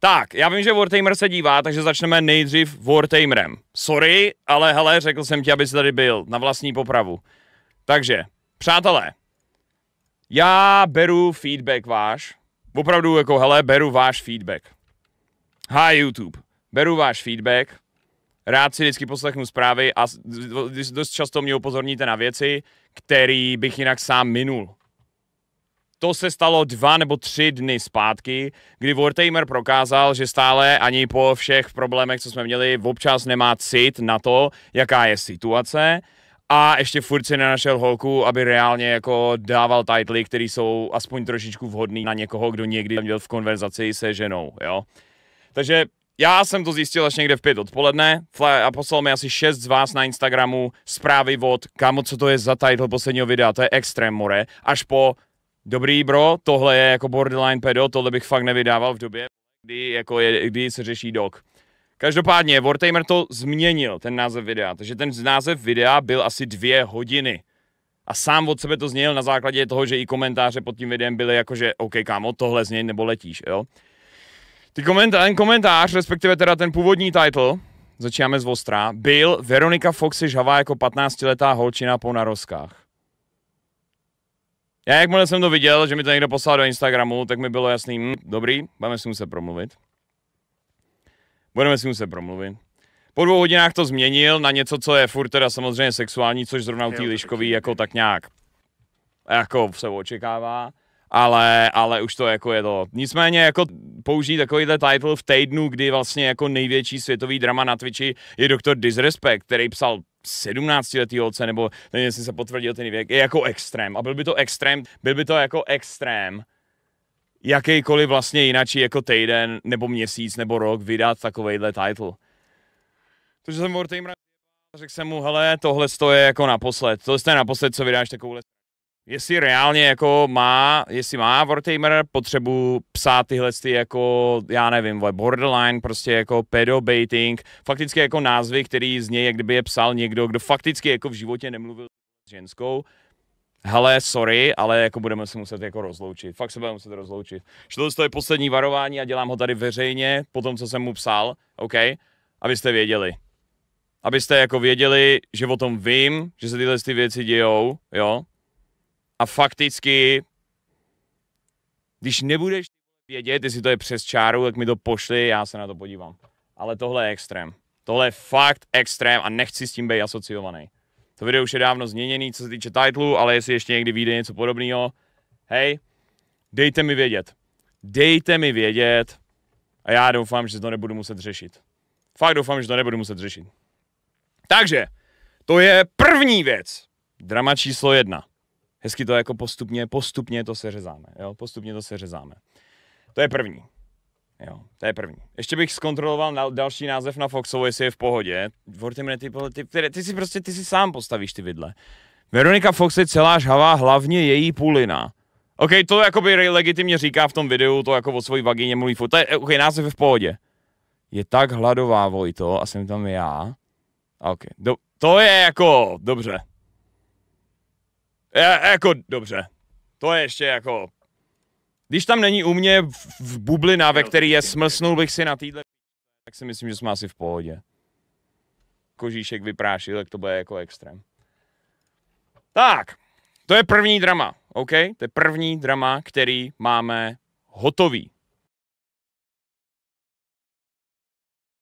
Tak, já vím, že Wartamer se dívá, takže začneme nejdřív Wartamerem. Sorry, ale hele, řekl jsem ti, abys tady byl, na vlastní popravu. Takže, přátelé, já beru feedback váš, opravdu jako hele, beru váš feedback. Hi YouTube, beru váš feedback, rád si vždycky poslechnu zprávy a dost často mě upozorníte na věci, které bych jinak sám minul. To se stalo dva nebo tři dny zpátky, kdy Wartamer prokázal, že stále ani po všech problémech, co jsme měli, občas nemá cit na to, jaká je situace a ještě furt si nenašel holku, aby reálně jako dával titly, které jsou aspoň trošičku vhodný na někoho, kdo někdy měl v konverzaci se ženou, jo. Takže já jsem to zjistil až někde v pět odpoledne a poslal mi asi šest z vás na Instagramu zprávy od kamo, co to je za title posledního videa, to je extrém more, až po dobrý bro, tohle je jako borderline pedo, tohle bych fakt nevydával v době, kdy, jako je, kdy se řeší dok. Každopádně, Wartamer to změnil, ten název videa, takže ten název videa byl asi dvě hodiny. A sám od sebe to změnil na základě toho, že i komentáře pod tím videem byly jako, že OK, kámo, tohle změň nebo letíš, jo. Ty komentář, ten komentář, respektive teda ten původní title, začínáme z Ostra, byl Veronika Fox žhavá jako 15-letá holčina po narozkách. Já jakmile jsem to viděl, že mi to někdo poslal do Instagramu, tak mi bylo jasný, hm, dobrý, budeme si muset promluvit. Budeme si muset promluvit. Po dvou hodinách to změnil na něco, co je furt teda samozřejmě sexuální, což zrovna u té liškový jako tak nějak jako se očekává ale, ale už to jako je to. Nicméně jako použít takovýhle title v týdnu, kdy vlastně jako největší světový drama na Twitchi je doktor Disrespect, který psal 17 letý oce, nebo nevím, jestli se potvrdil ten věk, je jako extrém. A byl by to extrém, byl by to jako extrém, jakýkoliv vlastně jinačí jako týden, nebo měsíc, nebo rok vydat takovejhle title. Takže jsem Mortimer řekl jsem mu, hele, tohle je jako naposled, tohle je naposled, co vydáš takovouhle jestli reálně jako má, jestli má Wartamer potřebu psát tyhle ty jako, já nevím, borderline, prostě jako pedobating, fakticky jako názvy, který z něj, jak kdyby je psal někdo, kdo fakticky jako v životě nemluvil s ženskou, hele, sorry, ale jako budeme se muset jako rozloučit, fakt se budeme muset rozloučit. Že to je poslední varování a dělám ho tady veřejně, po tom, co jsem mu psal, OK, abyste věděli. Abyste jako věděli, že o tom vím, že se tyhle ty věci dějou, jo, a fakticky, když nebudeš vědět, jestli to je přes čáru, tak mi to pošli, já se na to podívám. Ale tohle je extrém. Tohle je fakt extrém a nechci s tím být asociovaný. To video už je dávno změněný, co se týče titlu, ale jestli ještě někdy vyjde něco podobného, hej, dejte mi vědět. Dejte mi vědět a já doufám, že to nebudu muset řešit. Fakt doufám, že to nebudu muset řešit. Takže, to je první věc. Drama číslo jedna hezky to jako postupně, postupně to seřezáme, jo, postupně to seřezáme. To je první. Jo, to je první. Ještě bych zkontroloval na, další název na Foxovo, jestli je v pohodě. Vortimine, ty, ty, ty, ty, si prostě, ty si sám postavíš ty vidle. Veronika Fox je celá žhavá, hlavně její půlina. OK, to jako by legitimně říká v tom videu, to jako o svojí vagině mluví To je, OK, název je v pohodě. Je tak hladová, Vojto, a jsem tam já. OK, do, to je jako, dobře, je, jako, dobře. To je ještě jako... Když tam není u mě v, v bublina, ve který je smlsnul bych si na týdle, tak si myslím, že jsme asi v pohodě. Kožíšek vyprášil, tak to bude jako extrém. Tak, to je první drama, OK? To je první drama, který máme hotový.